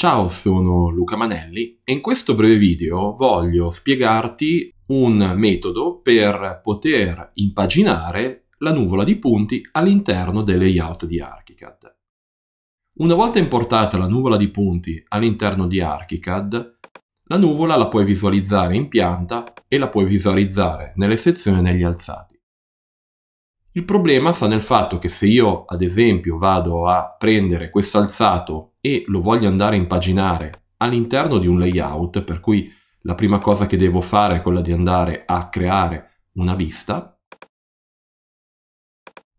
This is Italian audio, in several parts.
Ciao, sono Luca Manelli e in questo breve video voglio spiegarti un metodo per poter impaginare la nuvola di punti all'interno del layout di ArchiCAD. Una volta importata la nuvola di punti all'interno di ArchiCAD, la nuvola la puoi visualizzare in pianta e la puoi visualizzare nelle sezioni e negli alzati. Il problema sta nel fatto che se io, ad esempio, vado a prendere questo alzato e lo voglio andare a impaginare all'interno di un layout, per cui la prima cosa che devo fare è quella di andare a creare una vista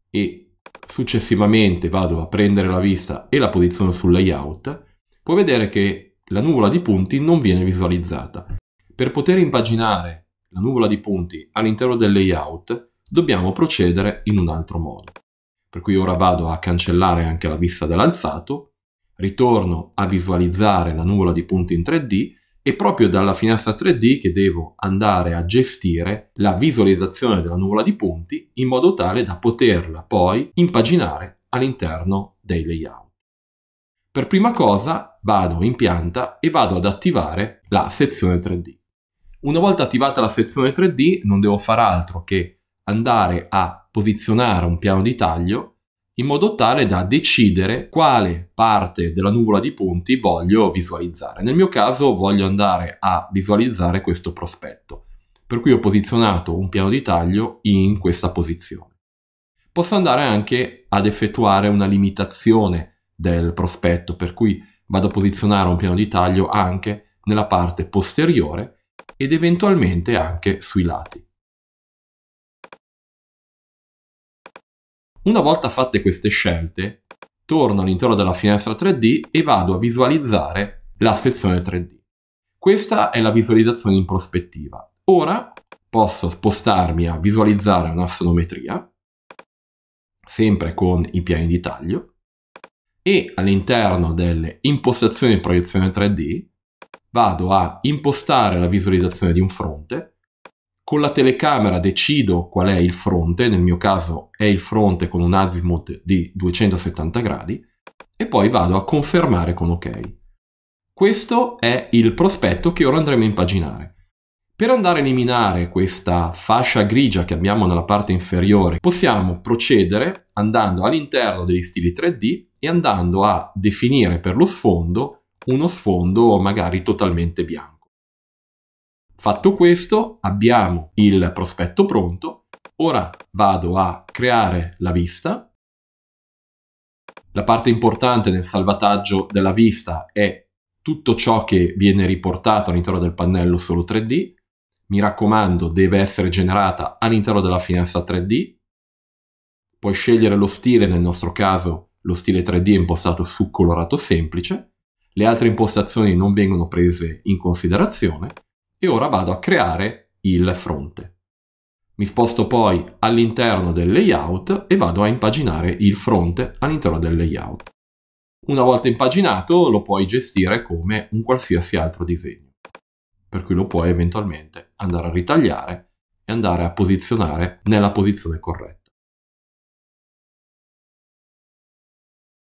e successivamente vado a prendere la vista e la posiziono sul layout, puoi vedere che la nuvola di punti non viene visualizzata. Per poter impaginare la nuvola di punti all'interno del layout dobbiamo procedere in un altro modo. Per cui ora vado a cancellare anche la vista dell'alzato, ritorno a visualizzare la nuvola di punti in 3D e proprio dalla finestra 3D che devo andare a gestire la visualizzazione della nuvola di punti in modo tale da poterla poi impaginare all'interno dei layout. Per prima cosa vado in pianta e vado ad attivare la sezione 3D. Una volta attivata la sezione 3D non devo fare altro che andare a posizionare un piano di taglio in modo tale da decidere quale parte della nuvola di punti voglio visualizzare. Nel mio caso voglio andare a visualizzare questo prospetto, per cui ho posizionato un piano di taglio in questa posizione. Posso andare anche ad effettuare una limitazione del prospetto, per cui vado a posizionare un piano di taglio anche nella parte posteriore ed eventualmente anche sui lati. Una volta fatte queste scelte, torno all'interno della finestra 3D e vado a visualizzare la sezione 3D. Questa è la visualizzazione in prospettiva. Ora posso spostarmi a visualizzare un'assonometria, sempre con i piani di taglio, e all'interno delle impostazioni di proiezione 3D vado a impostare la visualizzazione di un fronte con la telecamera decido qual è il fronte, nel mio caso è il fronte con un azimuth di 270 gradi, e poi vado a confermare con ok. Questo è il prospetto che ora andremo a impaginare. Per andare a eliminare questa fascia grigia che abbiamo nella parte inferiore, possiamo procedere andando all'interno degli stili 3D e andando a definire per lo sfondo uno sfondo magari totalmente bianco. Fatto questo, abbiamo il prospetto pronto. Ora vado a creare la vista. La parte importante nel salvataggio della vista è tutto ciò che viene riportato all'interno del pannello solo 3D. Mi raccomando, deve essere generata all'interno della finestra 3D. Puoi scegliere lo stile, nel nostro caso lo stile 3D è impostato su colorato semplice. Le altre impostazioni non vengono prese in considerazione e ora vado a creare il fronte. Mi sposto poi all'interno del layout e vado a impaginare il fronte all'interno del layout. Una volta impaginato lo puoi gestire come un qualsiasi altro disegno, per cui lo puoi eventualmente andare a ritagliare e andare a posizionare nella posizione corretta.